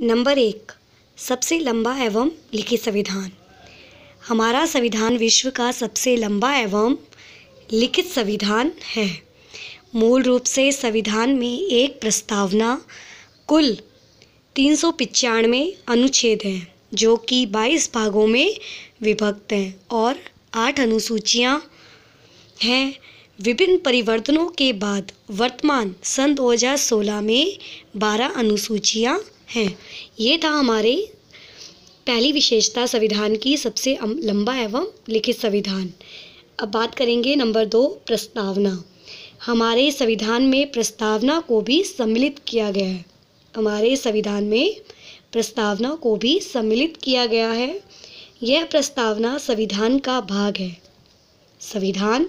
number एक सबसे लंबा एवं लिखित संविधान हमारा संविधान विश्व का सबसे लंबा एवं लिखित संविधान है मूल रूप से संविधान में एक प्रस्तावना कुल तीन सौ पचानवे अनुच्छेद हैं जो कि बाईस भागों में विभक्त हैं और आठ अनुसूचियां हैं विभिन्न परिवर्तनों के बाद वर्तमान सन 2016 में 12 अनुसूचियां हैं ये था हमारे पहली विशेषता संविधान की सबसे लंबा एवं लिखित संविधान अब बात करेंगे नंबर दो प्रस्तावना हमारे संविधान में प्रस्तावना को भी सम्मिलित किया गया है हमारे संविधान में प्रस्तावना को भी सम्मिलित किया गया है यह प्रस्तावना संविधान का भाग है संविधान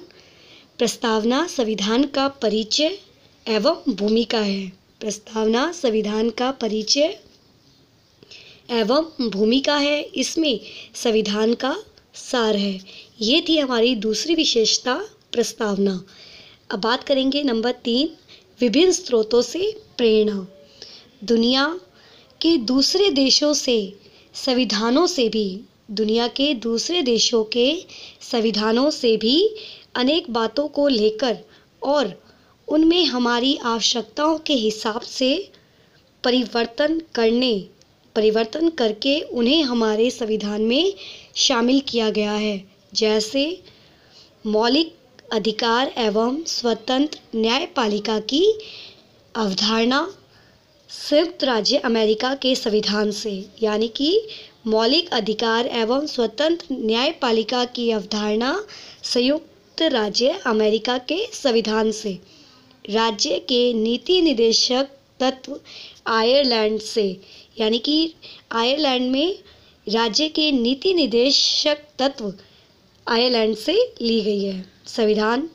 प्रस्तावना संविधान का परिचय एवं भूमिका है प्रस्तावना संविधान का परिचय एवं भूमिका है इसमें संविधान का सार है ये थी हमारी दूसरी विशेषता प्रस्तावना अब बात करेंगे नंबर तीन विभिन्न स्रोतों से प्रेरणा दुनिया के दूसरे देशों से संविधानों से भी दुनिया के दूसरे देशों के संविधानों से भी अनेक बातों को लेकर और उनमें हमारी आवश्यकताओं के हिसाब से परिवर्तन करने परिवर्तन करके उन्हें हमारे संविधान में शामिल किया गया है जैसे मौलिक अधिकार एवं स्वतंत्र न्यायपालिका की अवधारणा संयुक्त राज्य अमेरिका के संविधान से यानी कि मौलिक अधिकार एवं स्वतंत्र न्यायपालिका की अवधारणा संयुक्त राज्य अमेरिका के संविधान से राज्य के नीति निदेशक तत्व आयरलैंड से यानी कि आयरलैंड में राज्य के नीति निदेशक तत्व आयरलैंड से ली गई है संविधान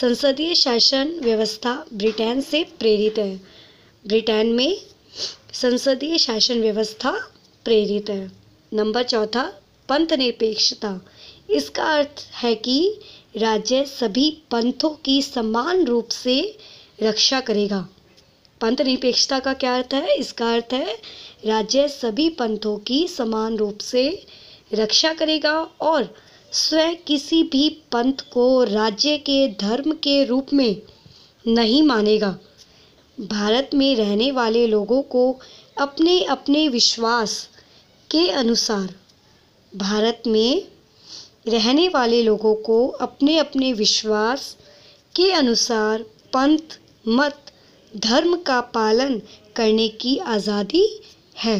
संसदीय शासन व्यवस्था ब्रिटेन से प्रेरित है ब्रिटेन में संसदीय शासन व्यवस्था प्रेरित है नंबर चौथा पंथ निरपेक्षता इसका अर्थ है कि राज्य सभी पंथों की समान रूप से रक्षा करेगा पंथ निरपेक्षता का क्या अर्थ है इसका अर्थ है राज्य सभी पंथों की समान रूप से रक्षा करेगा और स्वयं किसी भी पंथ को राज्य के धर्म के रूप में नहीं मानेगा भारत में रहने वाले लोगों को अपने अपने विश्वास के अनुसार भारत में रहने वाले लोगों को अपने अपने विश्वास के अनुसार पंथ मत धर्म का पालन करने की आज़ादी है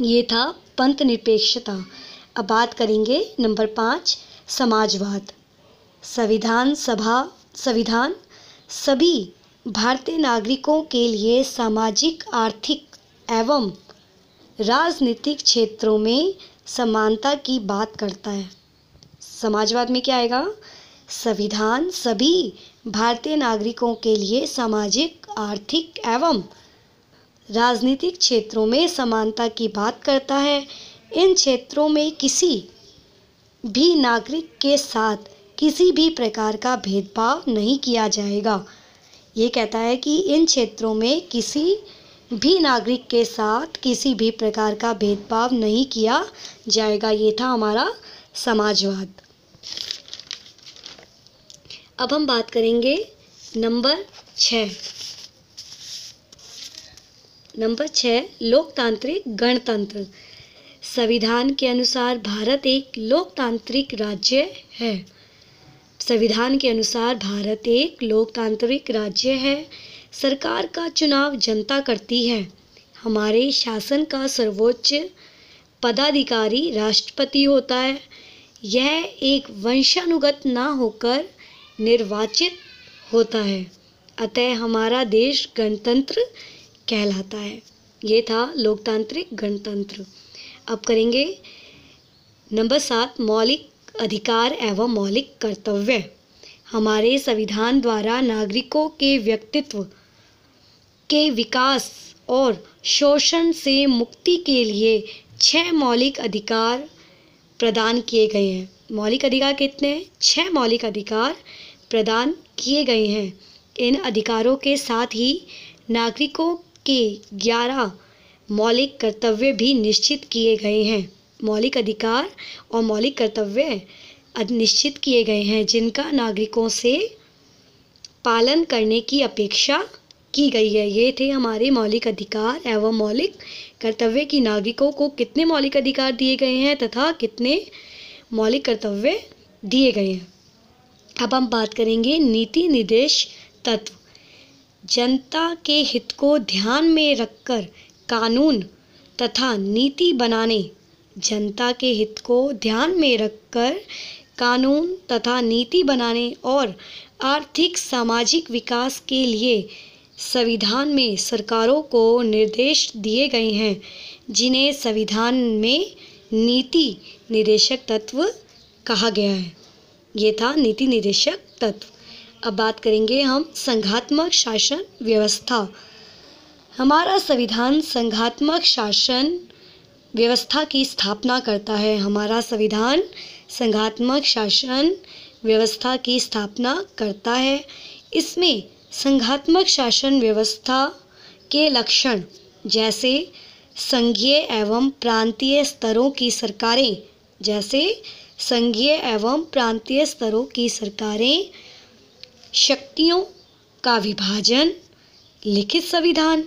ये था पंथ निरपेक्षता अब बात करेंगे नंबर पाँच समाजवाद संविधान सभा संविधान सभी भारतीय नागरिकों के लिए सामाजिक आर्थिक एवं राजनीतिक क्षेत्रों में समानता की बात करता है समाजवाद में क्या आएगा संविधान सभी भारतीय नागरिकों के लिए सामाजिक आर्थिक एवं राजनीतिक क्षेत्रों में समानता की बात करता है इन क्षेत्रों में किसी भी नागरिक के साथ किसी भी प्रकार का भेदभाव नहीं किया जाएगा ये कहता है कि इन क्षेत्रों में किसी भी नागरिक के साथ किसी भी प्रकार का भेदभाव नहीं किया जाएगा ये था हमारा समाजवाद अब हम बात करेंगे नंबर छ नंबर छ लोकतांत्रिक गणतंत्र संविधान के अनुसार भारत एक लोकतांत्रिक राज्य है संविधान के अनुसार भारत एक लोकतांत्रिक राज्य है सरकार का चुनाव जनता करती है हमारे शासन का सर्वोच्च पदाधिकारी राष्ट्रपति होता है यह एक वंशानुगत ना होकर निर्वाचित होता है अतः हमारा देश गणतंत्र कहलाता है ये था लोकतांत्रिक गणतंत्र अब करेंगे नंबर सात मौलिक अधिकार एवं मौलिक कर्तव्य हमारे संविधान द्वारा नागरिकों के व्यक्तित्व के विकास और शोषण से मुक्ति के लिए छह मौलिक अधिकार प्रदान किए गए हैं मौलिक अधिकार कितने हैं छः मौलिक अधिकार प्रदान किए गए हैं इन अधिकारों के साथ ही नागरिकों के ग्यारह मौलिक कर्तव्य भी निश्चित किए गए हैं मौलिक अधिकार और मौलिक कर्तव्य निश्चित किए गए हैं जिनका नागरिकों से पालन करने की अपेक्षा की गई है ये थे हमारे मौलिक अधिकार एवं मौलिक कर्तव्य की नागरिकों को कितने मौलिक अधिकार दिए गए हैं तथा कितने मौलिक कर्तव्य दिए गए हैं अब हम बात करेंगे नीति निर्देश तत्व जनता के हित को ध्यान में रखकर कानून तथा नीति बनाने जनता के हित को ध्यान में रखकर कानून तथा नीति बनाने और आर्थिक सामाजिक विकास के लिए संविधान में सरकारों को निर्देश दिए गए हैं जिन्हें संविधान में नीति निदेशक तत्व कहा गया है ये था नीति निदेशक तत्व अब बात करेंगे हम संघात्मक शासन व्यवस्था हमारा संविधान संघात्मक शासन व्यवस्था की स्थापना करता है हमारा संविधान संघात्मक शासन व्यवस्था की स्थापना करता है इसमें संघात्मक शासन व्यवस्था के लक्षण जैसे संघीय एवं प्रांतीय स्तरों की सरकारें जैसे संघीय एवं प्रांतीय स्तरों की सरकारें शक्तियों का विभाजन लिखित संविधान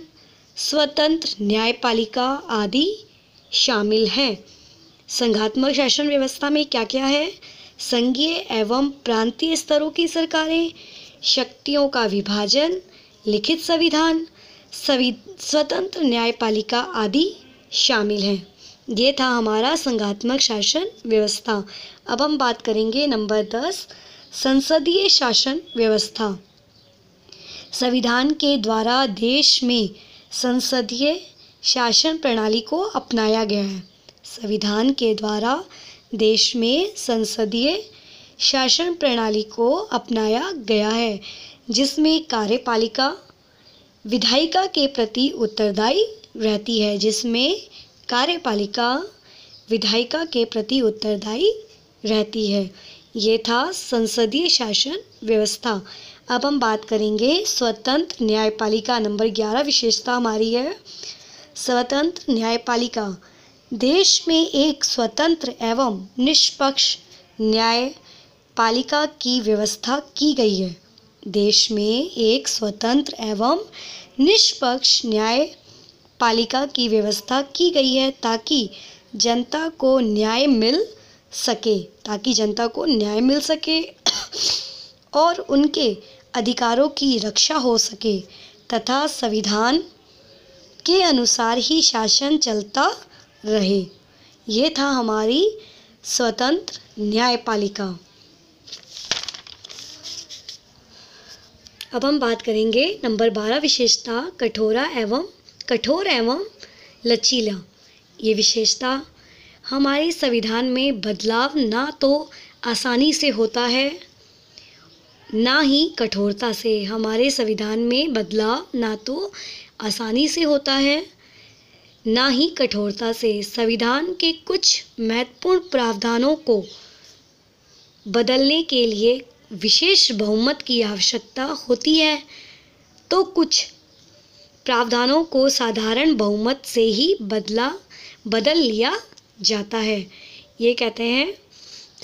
स्वतंत्र न्यायपालिका आदि शामिल हैं संघात्मक शासन व्यवस्था में क्या क्या है संघीय एवं प्रांतीय स्तरों की सरकारें शक्तियों का विभाजन लिखित संविधान स्वतंत्र न्यायपालिका आदि शामिल हैं ये था हमारा संघात्मक शासन व्यवस्था अब हम बात करेंगे नंबर दस संसदीय शासन व्यवस्था संविधान के द्वारा देश में संसदीय शासन प्रणाली को अपनाया गया है संविधान के द्वारा देश में संसदीय शासन प्रणाली को अपनाया गया है जिसमें कार्यपालिका विधायिका के प्रति उत्तरदायी रहती है जिसमें कार्यपालिका विधायिका के प्रति उत्तरदायी रहती है ये था संसदीय शासन व्यवस्था अब हम बात करेंगे स्वतंत्र न्यायपालिका नंबर ग्यारह विशेषता हमारी है स्वतंत्र न्यायपालिका देश में एक स्वतंत्र एवं निष्पक्ष न्याय पालिका की व्यवस्था की गई है देश में एक स्वतंत्र एवं निष्पक्ष न्याय पालिका की व्यवस्था की गई है ताकि जनता को न्याय मिल सके ताकि जनता को न्याय मिल सके और उनके अधिकारों की रक्षा हो सके तथा संविधान के अनुसार ही शासन चलता रहे ये था हमारी स्वतंत्र न्यायपालिका अब हम बात करेंगे नंबर बारह विशेषता कठोरा एवं कठोर एवं लचीला ये विशेषता हमारे संविधान में बदलाव ना तो आसानी से होता है ना ही कठोरता से हमारे संविधान में बदलाव ना तो आसानी से होता है ना ही कठोरता से संविधान के कुछ महत्वपूर्ण प्रावधानों को बदलने के लिए विशेष बहुमत की आवश्यकता होती है तो कुछ प्रावधानों को साधारण बहुमत से ही बदला बदल लिया जाता है ये कहते हैं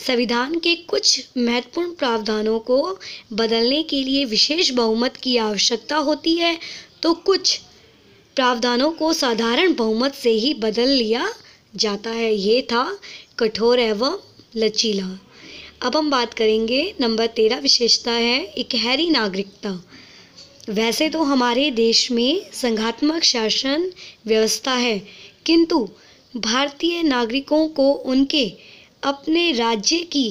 संविधान के कुछ महत्वपूर्ण प्रावधानों को बदलने के लिए विशेष बहुमत की आवश्यकता होती है तो कुछ प्रावधानों को साधारण बहुमत से ही बदल लिया जाता है ये था कठोर एवं लचीला अब हम बात करेंगे नंबर तेरह विशेषता है एक हैरी नागरिकता वैसे तो हमारे देश में संघात्मक शासन व्यवस्था है किंतु भारतीय नागरिकों को उनके अपने राज्य की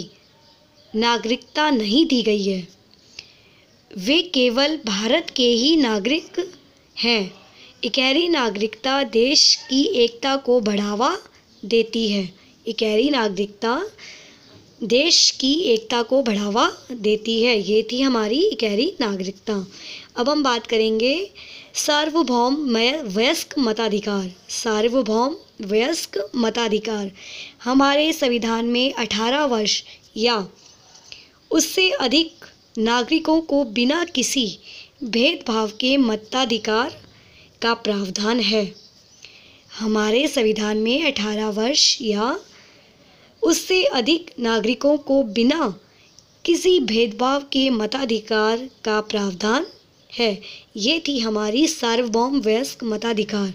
नागरिकता नहीं दी गई है वे केवल भारत के ही नागरिक हैं इकहरी नागरिकता देश की एकता को बढ़ावा देती है इकहरी नागरिकता देश की एकता को बढ़ावा देती है ये थी हमारी गहरी नागरिकता अब हम बात करेंगे सार्वभौम वयस्क मताधिकार सार्वभौम वयस्क मताधिकार हमारे संविधान में 18 वर्ष या उससे अधिक नागरिकों को बिना किसी भेदभाव के मताधिकार का प्रावधान है हमारे संविधान में 18 वर्ष या उससे अधिक नागरिकों को बिना किसी भेदभाव के मताधिकार का प्रावधान है ये थी हमारी सार्वभौम वयस्क मताधिकार